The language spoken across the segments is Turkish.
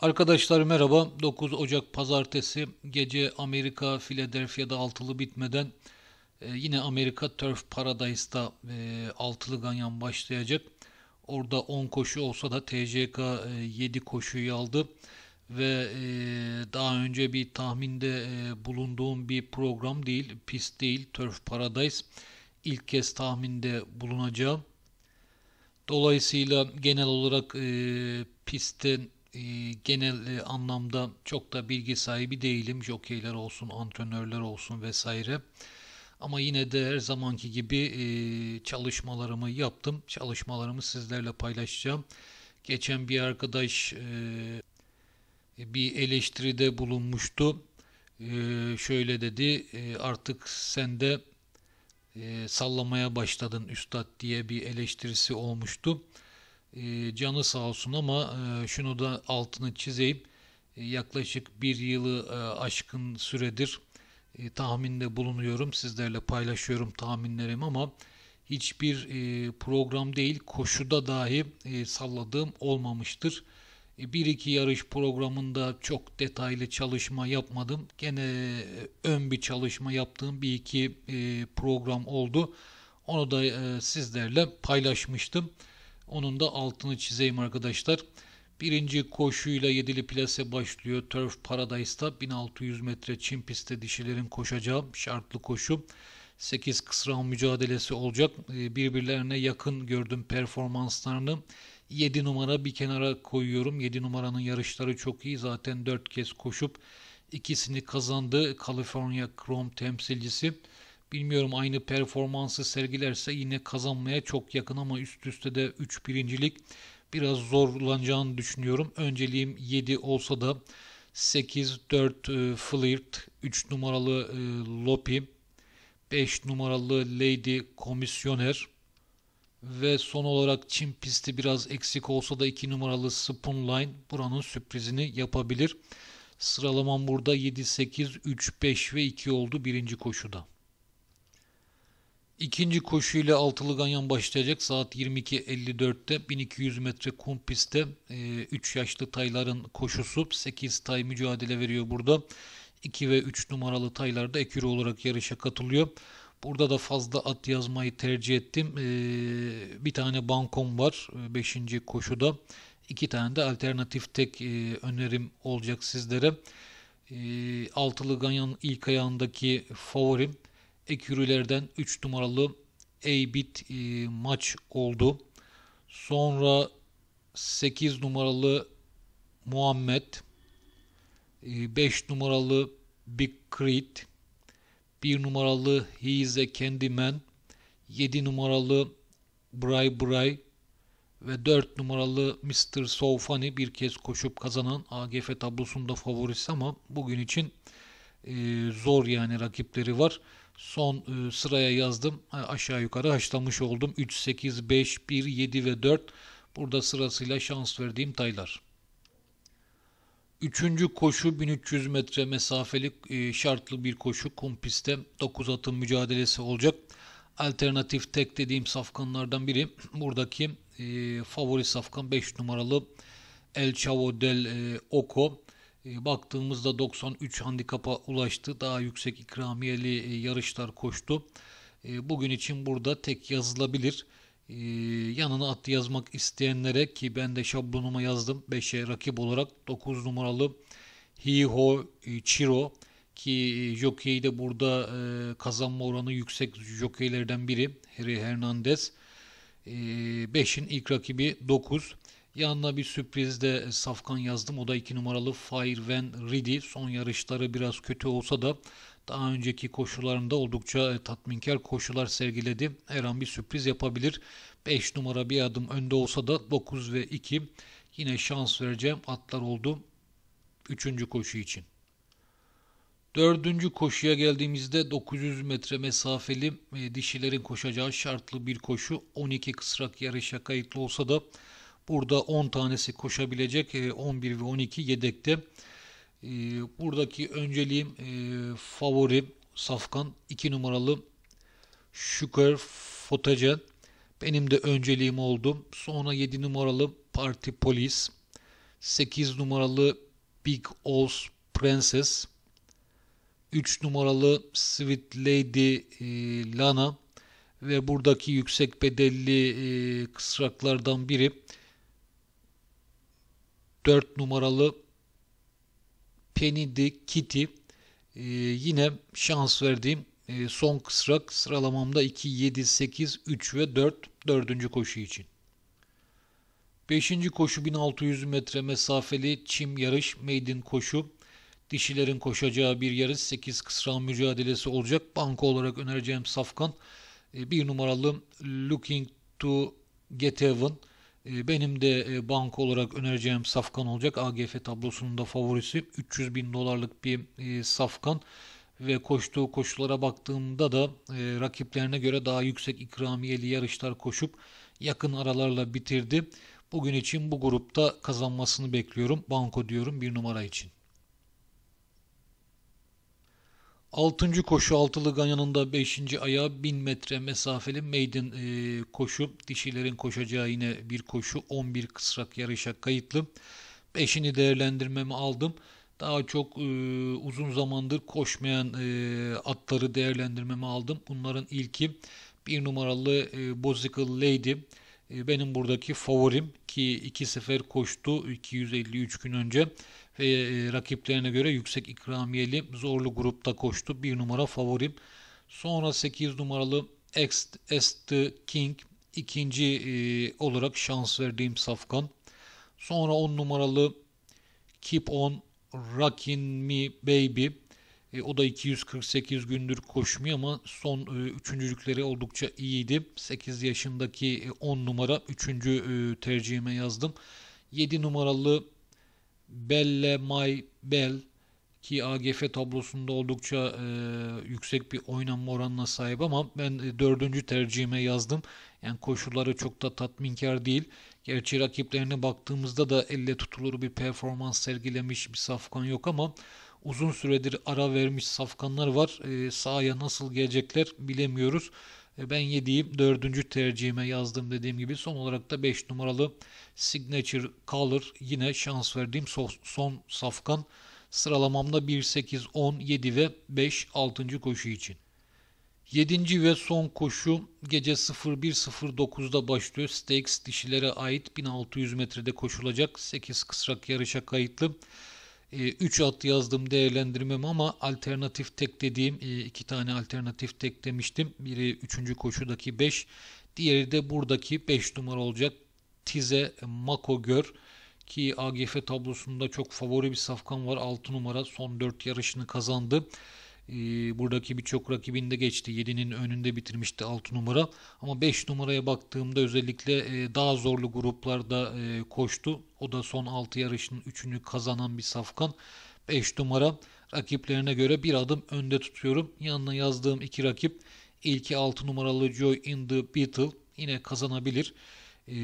Arkadaşlar merhaba. 9 Ocak pazartesi gece Amerika Philadelphia'da altılı bitmeden e, yine Amerika Turf Paradise'da e, altılı ganyan başlayacak. Orada 10 koşu olsa da TCK e, 7 koşuyu aldı ve e, daha önce bir tahminde e, bulunduğum bir program değil, pist değil, Turf Paradise ilk kez tahminde bulunacağım. Dolayısıyla genel olarak e, pistin e, genel e, anlamda çok da bilgi sahibi değilim. Jokeyler olsun, antrenörler olsun vesaire. Ama yine de her zamanki gibi e, çalışmalarımı yaptım. Çalışmalarımı sizlerle paylaşacağım. Geçen bir arkadaş e, bir eleştiride bulunmuştu. E, şöyle dedi, e, artık sen de e, sallamaya başladın üstad diye bir eleştirisi olmuştu e, canı sağ olsun ama e, şunu da altını çizeyim. E, yaklaşık bir yılı e, aşkın süredir e, tahminde bulunuyorum. Sizlerle paylaşıyorum tahminlerim ama hiçbir program değil koşuda dahi salladığım olmamıştır. bir iki yarış programında çok detaylı çalışma yapmadım. Gene ön bir çalışma yaptığım bir iki program oldu. Onu da sizlerle paylaşmıştım. Onun da altını çizeyim arkadaşlar. Birinci koşuyla yedili plase başlıyor. Turf Paradise'da 1600 metre çim pistte dişilerin koşacağı şartlı koşu. 8 kısra mücadelesi olacak. Ee, birbirlerine yakın gördüm performanslarını. 7 numara bir kenara koyuyorum. 7 numaranın yarışları çok iyi. Zaten 4 kez koşup ikisini kazandı. California Chrome temsilcisi. Bilmiyorum aynı performansı sergilerse yine kazanmaya çok yakın ama üst üste de 3 birincilik biraz zorlanacağını düşünüyorum. Önceliğim 7 olsa da 8, 4 e, Flirt, 3 numaralı e, Lopi, 5 numaralı Lady Komisyoner ve son olarak Çin pisti biraz eksik olsa da 2 numaralı Spoonline buranın sürprizini yapabilir. Sıralamam burada 7, 8, 3, 5 ve 2 oldu birinci koşuda. İkinci koşuyla altılı ganyan başlayacak. Saat 22.54'te 1200 metre kum pistte 3 ee, yaşlı tayların koşusu. 8 tay mücadele veriyor burada. 2 ve 3 numaralı taylar da ekürü olarak yarışa katılıyor. Burada da fazla at yazmayı tercih ettim. Ee, bir tane bankom var 5. E, koşuda. İki tane de alternatif tek e, önerim olacak sizlere. Ee, altılı Ganyan ilk ayağındaki favorim ek ekürülerden 3 numaralı Eybit e, maç oldu. Sonra 8 numaralı Muhammed, 5 e, numaralı Big Creed, 1 numaralı He is a Candyman, 7 numaralı Bray Bray ve 4 numaralı Mr. Soufani bir kez koşup kazanan AGF tablosunda favorisi ama bugün için e, zor yani rakipleri var son e, sıraya yazdım. E, aşağı yukarı haşlamış oldum. 3, 8, 5, 1, 7 ve 4. Burada sırasıyla şans verdiğim taylar. Üçüncü koşu 1300 metre mesafeli e, şartlı bir koşu. Kum pistte 9 atın mücadelesi olacak. Alternatif tek dediğim safkanlardan biri. Buradaki favori safkan 5 numaralı El Chavo del Oco. Ee, baktığımızda 93 handikapa ulaştı. Daha yüksek ikramiyeli e, yarışlar koştu. Ee, bugün için burada tek yazılabilir. Ee, yanına at yazmak isteyenlere ki ben de şablonuma yazdım. 5'e rakip olarak 9 numaralı Hiho e, Chiro ki e, jockey de burada kazanma oranı yüksek jockeylerden biri Harry Hernandez. 5'in ilk rakibi 9. Yanına bir sürpriz de e, Safkan yazdım. O da 2 numaralı Fire Van Ridi. Son yarışları biraz kötü olsa da daha önceki koşularında oldukça e, tatminkar koşular sergiledi. Her an bir sürpriz yapabilir. 5 numara bir adım önde olsa da 9 ve 2 yine şans vereceğim atlar oldu. 3. koşu için. Dördüncü koşuya geldiğimizde 900 metre mesafeli e, dişilerin koşacağı şartlı bir koşu. 12 kısrak yarışa kayıtlı olsa da Burada 10 tanesi koşabilecek. 11 e, ve 12 yedekte. E, buradaki önceliğim e, favori Safkan 2 numaralı Şükür Fotacan. Benim de önceliğim oldu. Sonra 7 numaralı Parti Polis. 8 numaralı Big Oz Princess. 3 numaralı Sweet Lady Lana ve buradaki yüksek bedelli kısraklardan biri 4 numaralı Penny Penidi Kitty e, yine şans verdiğim e, son kısrak sıralamamda 2, 7, 8, 3 ve 4 dördüncü koşu için. Beşinci koşu 1600 metre mesafeli çim yarış maiden koşu. Dişilerin koşacağı bir yarış 8 kısra mücadelesi olacak. Banka olarak önereceğim Safkan. E, bir numaralı Looking to Get even ee, benim de e, banka olarak önereceğim Safkan olacak. AGF tablosunun favorisi. 300 bin dolarlık bir e, Safkan ve koştuğu koşullara baktığımda da e, rakiplerine göre daha yüksek ikramiyeli yarışlar koşup yakın aralarla bitirdi. Bugün için bu grupta kazanmasını bekliyorum. Banko diyorum bir numara için. Altıncı koşu altılı ganyanında beşinci ayağı bin metre mesafeli maiden e, koşu. Dişilerin koşacağı yine bir koşu. 11 kısrak yarışa kayıtlı. Beşini değerlendirmemi aldım. Daha çok e, uzun zamandır koşmayan e, atları değerlendirmemi aldım. Bunların ilki bir numaralı e, Bozical Lady. Ee, benim buradaki favorim ki 2 sefer koştu 253 gün önce ve e, rakiplerine göre yüksek ikramiyeli zorlu grupta koştu. Bir numara favorim. Sonra 8 numaralı Est King ikinci e, olarak şans verdiğim safkan. Sonra 10 numaralı Keep On Rockin' Me Baby e, o da 248 gündür koşmuyor ama son e, üçüncülükleri oldukça iyiydi. 8 yaşındaki e, 10 numara üçüncü E, tercihime yazdım. 7 numaralı Belle May Bell ki AGF tablosunda oldukça e, yüksek bir oynanma oranına sahip ama ben e, dördüncü tercihime yazdım. Yani koşulları çok da tatminkar değil. Gerçi rakiplerine baktığımızda da elle tutulur bir performans sergilemiş bir safkan yok ama uzun süredir ara vermiş safkanlar var. E, sahaya nasıl gelecekler bilemiyoruz. E, ben yediğim dördüncü tercihime yazdım dediğim gibi. Son olarak da 5 numaralı Signature Color yine şans verdiğim so son safkan. Sıralamamda 1, 8, 10, 7 ve 5 6. koşu için. 7. ve son koşu gece 01.09'da başlıyor. Stakes dişilere ait 1600 metrede koşulacak. 8 kısrak yarışa kayıtlı. 3 ee, at yazdım değerlendirmem ama alternatif tek dediğim e, iki tane alternatif tek demiştim. Biri 3. koşudaki 5, diğeri de buradaki 5 numara olacak. Tize Mako Gör ki AGF tablosunda çok favori bir safkan var. 6 numara son 4 yarışını kazandı. Ee, buradaki birçok rakibinde geçti. 7'nin önünde bitirmişti 6 numara. Ama 5 numaraya baktığımda özellikle e, daha zorlu gruplarda e, koştu. O da son 6 yarışın 3'ünü kazanan bir safkan. 5 numara rakiplerine göre bir adım önde tutuyorum. Yanına yazdığım iki rakip ilki 6 numaralı Joy in the Beetle yine kazanabilir. Ee,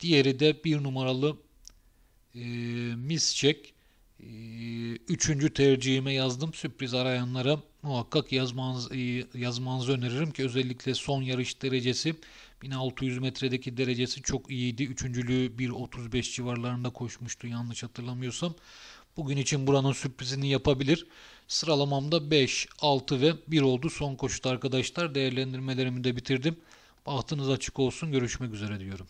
diğeri de 1 numaralı e, Miss Check ee, üçüncü tercihime yazdım. Sürpriz arayanlara muhakkak yazmanız, e, yazmanızı öneririm ki özellikle son yarış derecesi 1600 metredeki derecesi çok iyiydi. Üçüncülüğü 1.35 civarlarında koşmuştu yanlış hatırlamıyorsam. Bugün için buranın sürprizini yapabilir. Sıralamamda 5, 6 ve 1 oldu son koşuda arkadaşlar. Değerlendirmelerimi de bitirdim. Bahtınız açık olsun. Görüşmek üzere diyorum.